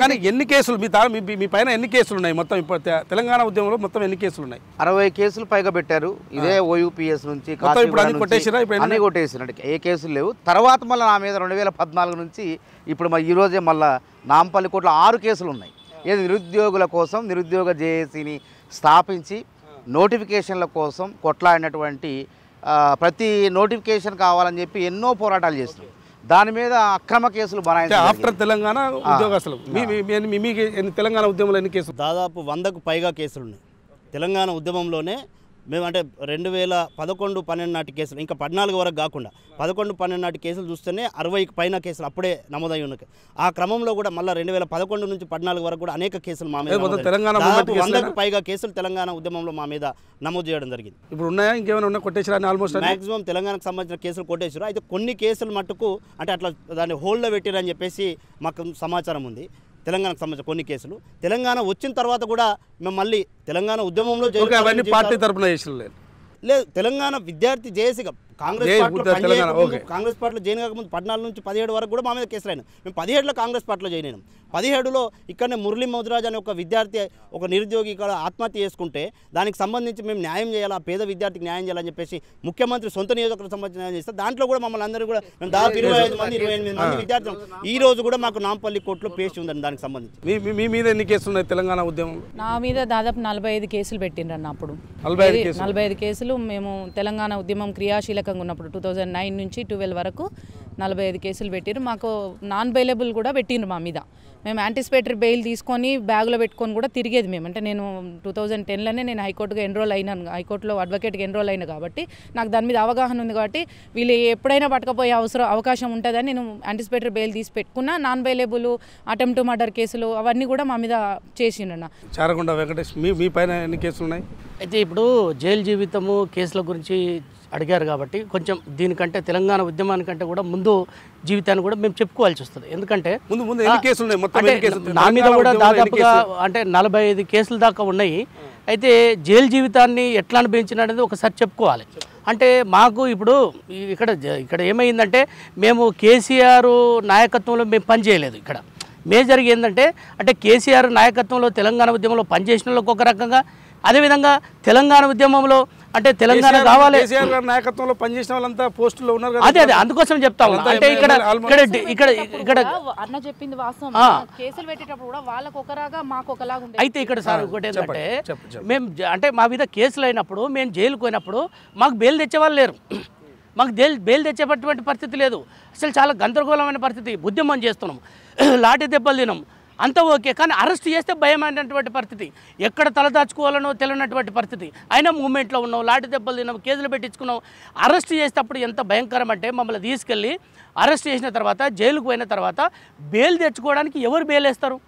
కానీ ఎన్ని కేసులు మీ మీ పైన ఎన్ని కేసులు ఉన్నాయి మొత్తం తెలంగాణ ఉద్యమంలో మొత్తం ఎన్ని కేసులు ఉన్నాయి అరవై కేసులు పైగా పెట్టారు ఇదే ఓయూపీఎస్ నుంచి అన్ని కొట్టేసిన ఏ కేసులు లేవు తర్వాత మళ్ళీ నా మీద రెండు వేల పద్నాలుగు నుంచి ఇప్పుడు మా ఈరోజే మళ్ళీ నాంపల్లి కోట్ల ఆరు కేసులు ఉన్నాయి ఏది నిరుద్యోగుల కోసం నిరుద్యోగ జేఏసీని స్థాపించి నోటిఫికేషన్ల కోసం కొట్లాడినటువంటి ప్రతి నోటిఫికేషన్ కావాలని చెప్పి ఎన్నో పోరాటాలు చేస్తున్నాం దాని మీద అక్రమ కేసులు ఆఫ్టర్ తెలంగాణ ఉద్యోగస్తులు మీ తెలంగాణ ఉద్యమంలో ఎన్ని కేసులు దాదాపు వందకు పైగా కేసులు ఉన్నాయి తెలంగాణ ఉద్యమంలోనే మేము అంటే రెండు వేల పదకొండు పన్నెండు నాటి కేసులు ఇంకా పద్నాలుగు వరకు కాకుండా పదకొండు పన్నెండు నాటి కేసులు చూస్తేనే అరవైకి పైన కేసులు అప్పుడే నమోదై ఉన్నాయి ఆ క్రమంలో కూడా మళ్ళీ రెండు వేల పదకొండు నుంచి పద్నాలుగు వరకు కూడా అనేక కేసులు మా మీద వందకు పైగా కేసులు తెలంగాణ ఉద్యమంలో మా మీద నమోదు చేయడం జరిగింది ఇప్పుడు ఉన్నాయా ఇంకేమైనా ఉన్నా ఆల్మోస్ట్ మాక్సిమం తెలంగాణకు సంబంధించిన కేసులు కొట్టేశారు అయితే కొన్ని కేసులు మట్టుకు అంటే అట్లా దాన్ని హోల్డ్లో పెట్టారని చెప్పేసి మాకు సమాచారం ఉంది తెలంగాణకు సంబంధించిన కొన్ని కేసులు తెలంగాణ వచ్చిన తర్వాత కూడా మేము మళ్ళీ తెలంగాణ ఉద్యమంలో పార్టీ తరఫున లేదు తెలంగాణ విద్యార్థి జేఏసీగా కాంగ్రెస్ కాంగ్రెస్ పార్టీలో జాయిన్ కాకముందు పద్నాలుగు నుంచి పదిహేడు వరకు కూడా మా మీద కేసులు అయినా మేము పదిహేడులో కాంగ్రెస్ పార్టీలో జాయిన్ అయినాం పదిహేడులో ఇక్కడనే మురళీ మధురాజ్ అనే ఒక విద్యార్థి ఒక నిరుద్యోగి ఇక్కడ ఆత్మహత్య చేసుకుంటే దానికి సంబంధించి మేము న్యాయం చేయాలి ఆ పేద విద్యార్థికి న్యాయం చేయాలని చెప్పేసి ముఖ్యమంత్రి సొంత నియోజకవర్గం సంబంధించి న్యాయం చేస్తే దాంట్లో కూడా మమ్మల్ని అందరూ కూడా మేము దాదాపు ఇరవై ఐదు మంది ఇరవై ఎనిమిది మంది విద్యార్థులు ఈ రోజు కూడా మాకు నాంపల్లి కోర్టులో పేసి ఉందండి దానికి సంబంధించి మీ మీద ఎన్ని కేసులు ఉన్నాయి తెలంగాణ ఉద్యమం నా మీద దాదాపు నలభై ఐదు కేసులు పెట్టిండ్రన్న అప్పుడు నలభై ఐదు కేసులు మేము తెలంగాణ ఉద్యమం క్రియాశీలక అధికంగా ఉన్నప్పుడు టూ థౌజండ్ నైన్ నుంచి ట్వెల్వ్ వరకు నలభై ఐదు కేసులు పెట్టిరు మాకు నాన్ బెయిలబుల్ కూడా పెట్టిండ్రు మా మీద మేము యాంటిసిపేటరీ బెయిల్ తీసుకొని బ్యాగులో పెట్టుకొని కూడా తిరిగేది మేము అంటే నేను టూ థౌజండ్ టెన్లోనే నేను హైకోర్టుగా ఎన్రోల్ అయినాను హైకోర్టులో అడ్వకేట్గా ఎన్రోల్ అయినా కాబట్టి నాకు దాని మీద అవగాహన ఉంది కాబట్టి వీళ్ళు ఎప్పుడైనా పట్టకపోయే అవసరం అవకాశం ఉంటుందని నేను యాంటిసిపేటరీ బెయిల్ తీసి పెట్టుకున్నా నాన్ బెయిలబుల్ అటెంప్ట్ మర్డర్ కేసులు అవన్నీ కూడా మా మీద చేసిండన్న చారకుండా వెంకటేష్ మీ మీ పైన ఎన్ని కేసులు ఉన్నాయి అయితే ఇప్పుడు జైలు జీవితము కేసుల గురించి అడిగారు కాబట్టి కొంచెం దీనికంటే తెలంగాణ ఉద్యమానికంటే కూడా ముందు జీవితాన్ని కూడా మేము చెప్పుకోవాల్సి వస్తుంది ఎందుకంటే ముందు ముందు ఎన్ని కేసులు నా మీద కూడా దాదాపుగా అంటే నలభై ఐదు కేసుల దాకా ఉన్నాయి అయితే జైలు జీవితాన్ని ఎట్లా అనిపించిన అనేది ఒకసారి చెప్పుకోవాలి అంటే మాకు ఇప్పుడు ఇక్కడ ఇక్కడ ఏమైందంటే మేము కేసీఆర్ నాయకత్వంలో మేము పనిచేయలేదు ఇక్కడ మేజర్గా ఏంటంటే అంటే కేసీఆర్ నాయకత్వంలో తెలంగాణ ఉద్యమంలో పనిచేసిన ఒక రకంగా అదేవిధంగా తెలంగాణ ఉద్యమంలో అంటే తెలంగాణ కావాలి నాయకత్వంలో పనిచేసిన వాళ్ళంతా పోస్టుల్లో ఉన్నారు అదే అదే అందుకోసం చెప్తా అంటే ఇక్కడ ఇక్కడ ఇక్కడ ఇక్కడ అన్న చెప్పింది వాస్తవం కేసులు పెట్టేటప్పుడు కూడా వాళ్ళకు ఒకరాగా మాకు ఒకలాగా అయితే ఇక్కడ సార్ ఒకటి ఏంటంటే మేము అంటే మా మీద కేసులు అయినప్పుడు మేము జైలుకు పోయినప్పుడు మాకు బెయిల్ తెచ్చేవాళ్ళు లేరు మాకు బెయిల్ బెయిల్ తెచ్చేటటువంటి పరిస్థితి లేదు అసలు చాలా గందరగోళమైన పరిస్థితి బుద్ధిమం చేస్తున్నాం లాఠీ దెబ్బలు తినం అంత ఓకే కానీ అరెస్ట్ చేస్తే భయం అయినటువంటి పరిస్థితి ఎక్కడ తలదాచుకోవాలనో తెలియనటువంటి పరిస్థితి అయినా మూమెంట్లో ఉన్నాం లాటి దెబ్బలు తిన్నాం కేసులు పెట్టించుకున్నాం అరెస్ట్ చేసేటప్పుడు ఎంత భయంకరం అంటే మమ్మల్ని తీసుకెళ్ళి అరెస్ట్ చేసిన తర్వాత జైలుకు పోయిన తర్వాత బెయిల్ తెచ్చుకోవడానికి ఎవరు బెయిల్ వేస్తారు